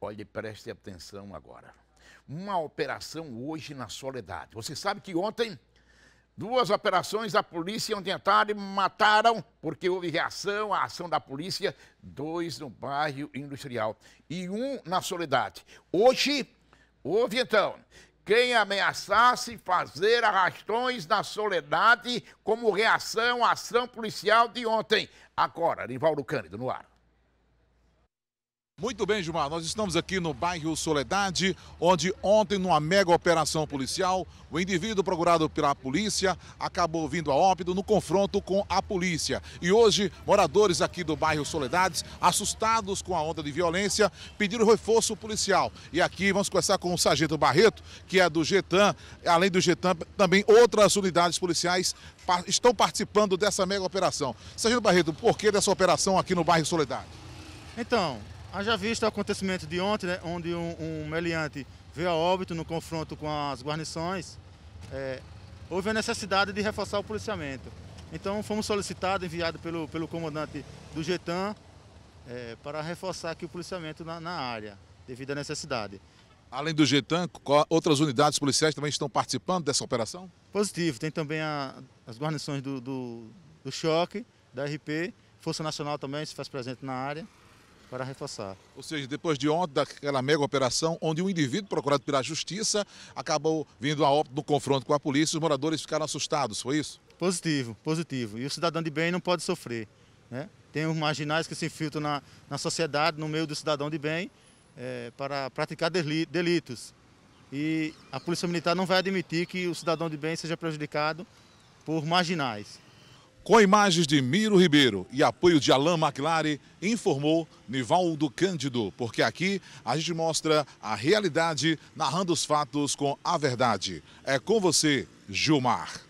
Olhe, preste atenção agora. Uma operação hoje na soledade. Você sabe que ontem, duas operações da polícia tentaram e mataram, porque houve reação, à ação da polícia, dois no bairro industrial e um na soledade. Hoje, houve então quem ameaçasse fazer arrastões na soledade como reação à ação policial de ontem. Agora, Rivaldo Cândido, no ar. Muito bem, Gilmar. Nós estamos aqui no bairro Soledade, onde ontem, numa mega operação policial, o indivíduo procurado pela polícia acabou vindo a óbito no confronto com a polícia. E hoje, moradores aqui do bairro Soledades, assustados com a onda de violência, pediram reforço policial. E aqui vamos conversar com o sargento Barreto, que é do Getan. Além do Getan, também outras unidades policiais estão participando dessa mega operação. Sargento Barreto, por que dessa operação aqui no bairro Soledade? Então, Haja visto o acontecimento de ontem, né, onde um, um, meliante veio a óbito no confronto com as guarnições, é, houve a necessidade de reforçar o policiamento. Então fomos solicitados, enviados pelo, pelo comandante do Getan, é, para reforçar aqui o policiamento na, na área, devido à necessidade. Além do Getan, outras unidades policiais também estão participando dessa operação? Positivo, tem também a, as guarnições do, do, do Choque, da RP, Força Nacional também se faz presente na área para reforçar. Ou seja, depois de ontem, daquela mega operação, onde um indivíduo procurado pela justiça acabou vindo a óbito no confronto com a polícia, os moradores ficaram assustados, foi isso? Positivo, positivo. E o cidadão de bem não pode sofrer. Né? Tem os marginais que se infiltram na, na sociedade, no meio do cidadão de bem, é, para praticar delitos. E a Polícia Militar não vai admitir que o cidadão de bem seja prejudicado por marginais. Com imagens de Miro Ribeiro e apoio de Alain McLaren, informou Nivaldo Cândido, porque aqui a gente mostra a realidade narrando os fatos com a verdade. É com você, Gilmar.